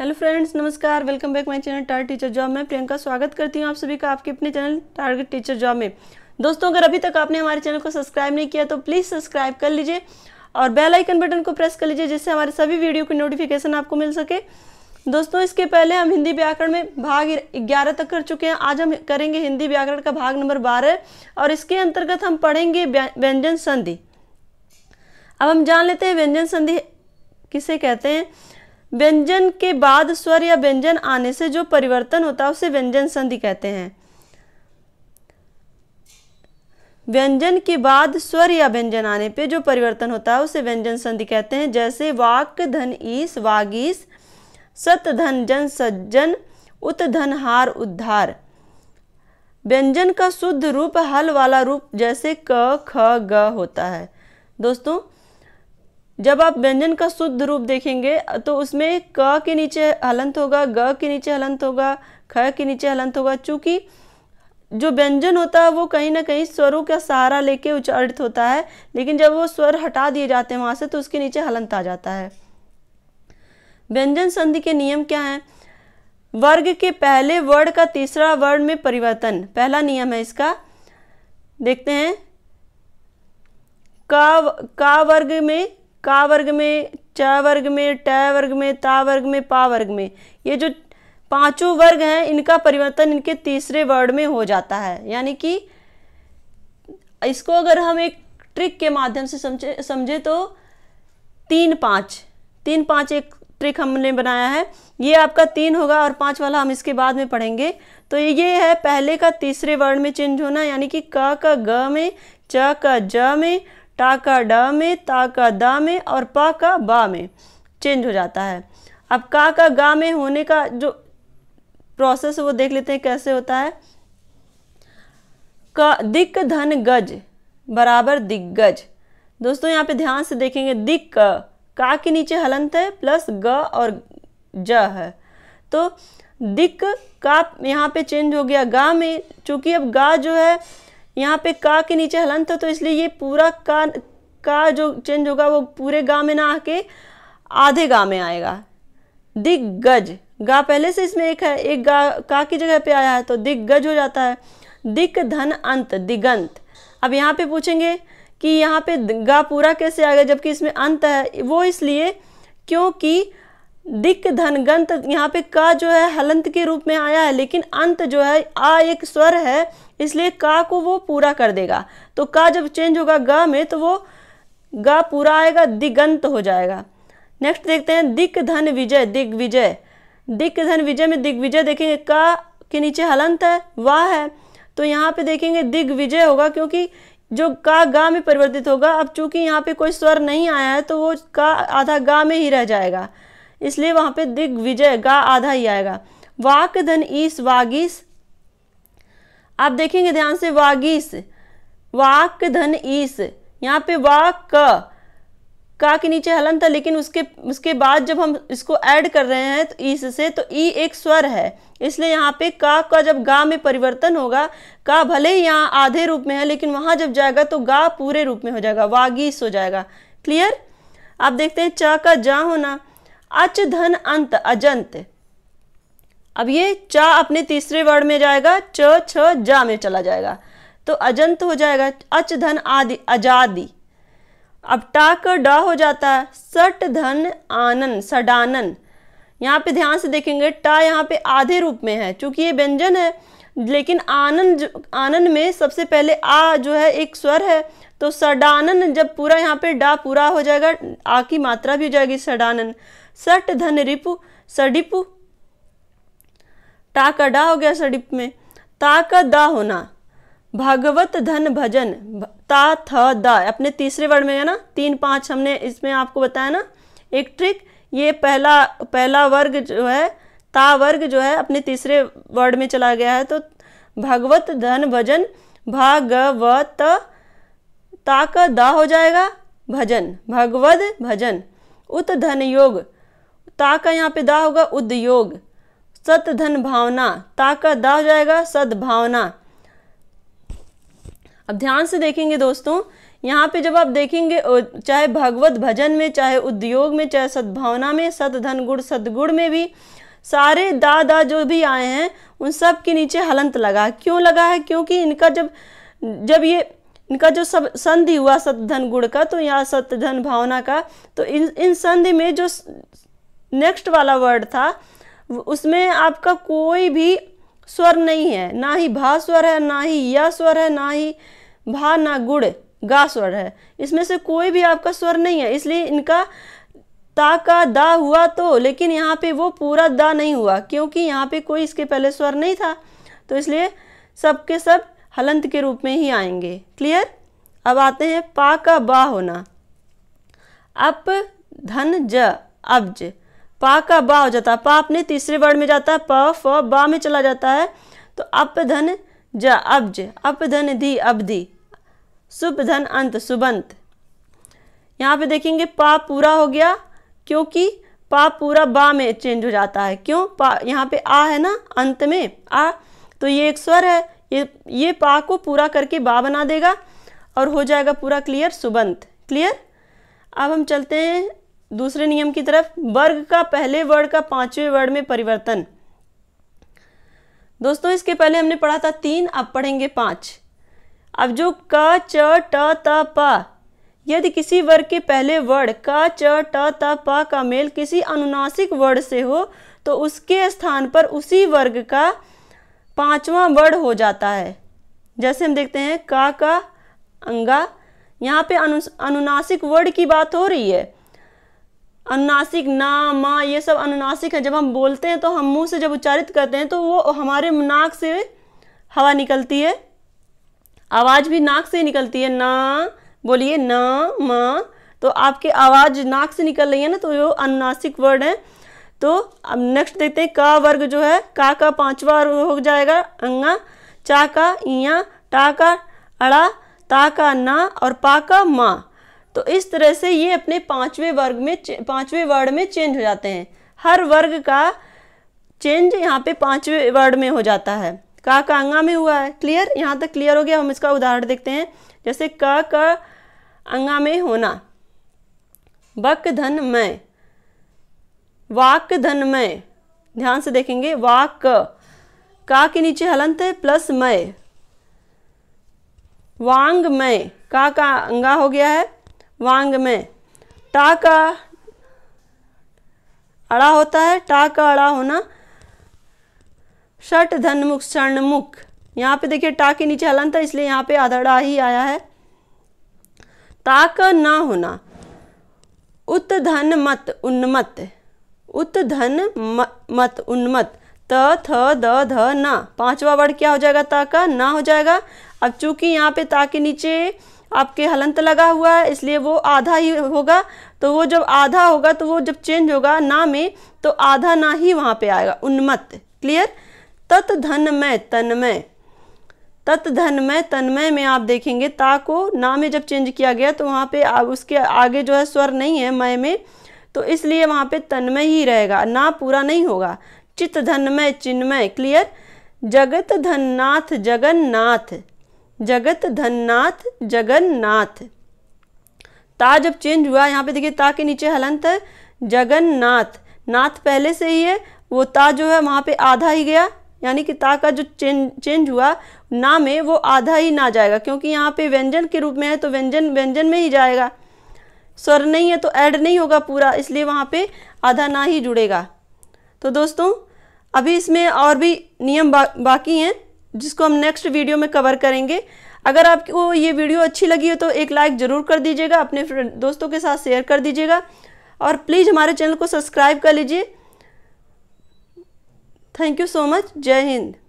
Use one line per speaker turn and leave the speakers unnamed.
hello friends नमस्कार welcome back my channel target teacher job में प्रियंका स्वागत करती हूँ आप सभी का आपके अपने चैनल टारगेट टीचर जॉब में दोस्तों अगर अभी तक आपने हमारे चैनल को सब्सक्राइब नहीं किया तो प्लीज़ सब्सक्राइब कर लीजिए और बेल आइकन बटन को प्रेस कर लीजिए जिससे हमारे सभी वीडियो की नोटिफिकेशन आपको मिल सके दोस्तों इसके पहले हम हिंदी व्याकरण में भाग ग्यारह तक कर चुके हैं आज हम करेंगे हिंदी व्याकरण का भाग नंबर बारह और इसके अंतर्गत हम पढ़ेंगे व्यंजन संधि अब हम जान लेते हैं व्यंजन संधि किसे कहते हैं व्यंजन के बाद स्वर या व्यंजन आने से जो परिवर्तन होता है उसे व्यंजन संधि कहते हैं व्यंजन के बाद स्वर या व्यंजन आने पे जो परिवर्तन होता है उसे व्यंजन संधि कहते हैं जैसे वाक धन ईस वागीस सत धन जन सज्जन उत धन हार उद्धार व्यंजन का शुद्ध रूप हल वाला रूप जैसे क ख ग होता है दोस्तों जब आप व्यंजन का शुद्ध रूप देखेंगे तो उसमें क के नीचे हलंत होगा ग के नीचे हलंत होगा ख के नीचे हलंत होगा चूंकि जो व्यंजन होता है वो कहीं ना कहीं स्वरों का सहारा लेके उच्चारित होता है लेकिन जब वो स्वर हटा दिए जाते हैं वहाँ से तो उसके नीचे हलंत आ जाता है व्यंजन संधि के नियम क्या हैं वर्ग के पहले वर्ड का तीसरा वर्ड में परिवर्तन पहला नियम है इसका देखते हैं का का वर्ग में का वर्ग में च वर्ग में ट वर्ग में ता वर्ग में पा वर्ग में ये जो पांचों वर्ग हैं इनका परिवर्तन इनके तीसरे वर्ड में हो जाता है यानी कि इसको अगर हम एक ट्रिक के माध्यम से समझे समझे तो तीन पाँच तीन पाँच एक ट्रिक हमने बनाया है ये आपका तीन होगा और पाँच वाला हम इसके बाद में पढ़ेंगे तो ये है पहले का तीसरे वर्ड में चेंज होना यानी कि क का ग में च का ज में टा का ड में ता का दा में और पा का बा में चेंज हो जाता है अब का का गा में होने का जो प्रोसेस वो देख लेते हैं कैसे होता है का दिक धन गज बराबर दिग्गज दोस्तों यहाँ पे ध्यान से देखेंगे दिक का, का के नीचे हलंत है प्लस ग और ज है तो दिक का यहाँ पे चेंज हो गया गा में चूँकि अब गा जो है यहाँ पे का के नीचे हलंत हो तो इसलिए ये पूरा का का जो चेंज होगा वो पूरे गा में ना आके आधे गा में आएगा दिग्गज गा पहले से इसमें एक है एक गा का की जगह पे आया है तो दिग्गज हो जाता है दिक धन अंत दिगंत अब यहाँ पे पूछेंगे कि यहाँ पे गा पूरा कैसे आ गया जबकि इसमें अंत है वो इसलिए क्योंकि दिक धनगंत यहाँ पे का जो है हलंत के रूप में आया है लेकिन अंत जो है आ एक स्वर है इसलिए का को वो पूरा कर देगा तो का जब चेंज होगा गा में तो वो गा पूरा आएगा दिगंत हो जाएगा नेक्स्ट देखते हैं दिक धन विजय दिग्विजय दिक धन विजय में दिग्विजय देखेंगे का के नीचे हलंत है वाह है तो यहाँ पे देखेंगे दिग्विजय होगा क्योंकि जो का गा में परिवर्तित होगा अब चूंकि यहाँ पे कोई स्वर नहीं आया है तो वो का आधा गा में ही रह जाएगा इसलिए वहां पे दिग्विजय गा आधा ही आएगा वाक धन ईस वागीस आप देखेंगे ध्यान से वागीस वाक धन ईस यहाँ पे वाक का के नीचे हलन था लेकिन उसके उसके बाद जब हम इसको ऐड कर रहे हैं तो ईस से तो ई एक स्वर है इसलिए यहाँ पे का का जब गा में परिवर्तन होगा का भले ही यहाँ आधे रूप में है लेकिन वहां जब जाएगा तो गा पूरे रूप में हो जाएगा वागीस हो जाएगा क्लियर आप देखते हैं च का जा होना अच धन अंत अजंत अब ये चा अपने तीसरे वर्ड में जाएगा च छ जा में चला जाएगा तो अजंत हो जाएगा अच धन आदि आजादी अब टाक ड हो जाता है सट धन आनन सडानन यहाँ पे ध्यान से देखेंगे टा यहाँ पे आधे रूप में है चूंकि ये व्यंजन है लेकिन आनंद आनंद में सबसे पहले आ जो है एक स्वर है तो सडानन जब पूरा यहाँ पे डा पूरा हो जाएगा आ की मात्रा भी हो जाएगी सडानन सट धन रिपु सडिपु टाका डा हो गया सडिप में ताका दा होना भागवत धन भजन ता थ दा अपने तीसरे वर्ड में है ना तीन पाँच हमने इसमें आपको बताया ना एक ट्रिक ये पहला पहला वर्ग जो है ता वर्ग जो है अपने तीसरे वर्ड में चला गया है तो भागवत धन भजन भागवत ताक दा हो जाएगा भजन भगवद भजन उत धन योग ता का यहाँ पे दा होगा उद्योग सत धन भावना ता का दा हो जाएगा सद्भावना अब ध्यान से देखेंगे दोस्तों यहाँ पे जब आप देखेंगे चाहे भगवत भजन में चाहे उद्योग में चाहे सद्भावना में सत धन गुण सदगुण में भी सारे दा दा जो भी आए हैं उन सब के नीचे हलंत लगा क्यों लगा है क्योंकि इनका जब जब ये इनका जो सब संधि हुआ सत धन गुण का तो यहाँ धन भावना का तो इन इन संधि में जो नेक्स्ट वाला वर्ड था उसमें आपका कोई भी स्वर नहीं है ना ही भा स्वर है ना ही या स्वर है ना ही भा ना गुड़ गा स्वर है इसमें से कोई भी आपका स्वर नहीं है इसलिए इनका ता का दा हुआ तो लेकिन यहाँ पे वो पूरा दा नहीं हुआ क्योंकि यहाँ पे कोई इसके पहले स्वर नहीं था तो इसलिए सबके सब हलंत के रूप में ही आएंगे क्लियर अब आते हैं पा का बा होना अप धन ज अब्ज पा का बा हो जाता है पा अपने तीसरे वर्ड में जाता है प फ बा में चला जाता है तो अप धन ज अब्ज अप धन धी अवधि सुप धन अंत सुबंत यहाँ पे देखेंगे पा पूरा हो गया क्योंकि पा पूरा बा में चेंज हो जाता है क्यों पा यहाँ पे आ है ना अंत में आ तो ये एक स्वर है ये ये पा को पूरा करके बा बना देगा और हो जाएगा पूरा क्लियर सुबंत क्लियर अब हम चलते हैं दूसरे नियम की तरफ वर्ग का पहले वर्ड का पांचवें वर्ड में परिवर्तन दोस्तों इसके पहले हमने पढ़ा था तीन अब पढ़ेंगे पांच अब जो क च ट त प यदि किसी वर्ग के पहले वर्ड क च ट त प का मेल किसी अनुनासिक वर्ड से हो तो उसके स्थान पर उसी वर्ग का पांचवा वर्ड हो जाता है जैसे हम देखते हैं का का अंगा यहाँ पे अनु अनुनासिक वर्ड की बात हो रही है अनुनासिक ना माँ ये सब अनुनासिक है जब हम बोलते हैं तो हम मुंह से जब उच्चारित करते हैं तो वो हमारे नाक से हवा निकलती है आवाज़ भी नाक से निकलती है ना बोलिए ना माँ तो आपकी आवाज़ नाक से निकल रही है ना तो ये अनुनासिक वर्ड है तो अब नेक्स्ट देखते हैं का वर्ग जो है का का पाँचवा हो जाएगा अंगा चा का इया टा का अड़ा ता का ना और पा का माँ तो इस तरह से ये अपने पाँचवें वर्ग में पाँचवें वर्ड में चेंज हो जाते हैं हर वर्ग का चेंज यहाँ पे पांचवें वर्ड में हो जाता है का कांगा में हुआ है क्लियर यहाँ तक क्लियर हो गया हम इसका उदाहरण देखते हैं जैसे क का अंगा में होना बक धन मय वाक धन मय ध्यान से देखेंगे वाक का के नीचे हलंत है प्लस मय वांग मय का का अंगा हो गया है वांग में टा का अड़ा होता है टा का अड़ा होना शट धनमुख शर्णमुख यहाँ पे देखिए टा के नीचे हलन था इसलिए यहाँ पे आधड़ा ही आया है ताक ना होना उत धन मत उन्मत उत धन मत उन्मत त थ द ध ना पांचवा वर्ड क्या हो जाएगा ताका ना हो जाएगा अब चूंकि यहाँ पे ता के नीचे आपके हलंत लगा हुआ है इसलिए वो आधा ही होगा तो वो जब आधा होगा तो वो जब चेंज होगा ना में तो आधा ना ही वहाँ पे आएगा उन्मत्त क्लियर तत् धनमय तन्मय तत् धनमय तन्मय में आप देखेंगे ता को ना में जब चेंज किया गया तो वहाँ पे आ, उसके आगे जो है स्वर नहीं है मय में तो इसलिए वहाँ पे तन्मय ही रहेगा ना पूरा नहीं होगा चित्त धनमय चिन्मय क्लियर जगत धननाथ जगन्नाथ जगत धननाथ जगन्नाथ ता जब चेंज हुआ यहाँ पे देखिए ता के नीचे हलंत है जगन्नाथ नाथ पहले से ही है वो ता जो है वहाँ पे आधा ही गया यानी कि ता का जो चेंज चेंज हुआ ना में वो आधा ही ना जाएगा क्योंकि यहाँ पे व्यंजन के रूप में है तो व्यंजन व्यंजन में ही जाएगा स्वर नहीं है तो ऐड नहीं होगा पूरा इसलिए वहाँ पे आधा ना ही जुड़ेगा तो दोस्तों अभी इसमें और भी नियम बा, बाकी हैं जिसको हम नेक्स्ट वीडियो में कवर करेंगे अगर आपको ये वीडियो अच्छी लगी हो तो एक लाइक ज़रूर कर दीजिएगा अपने दोस्तों के साथ शेयर कर दीजिएगा और प्लीज़ हमारे चैनल को सब्सक्राइब कर लीजिए थैंक यू सो मच जय हिंद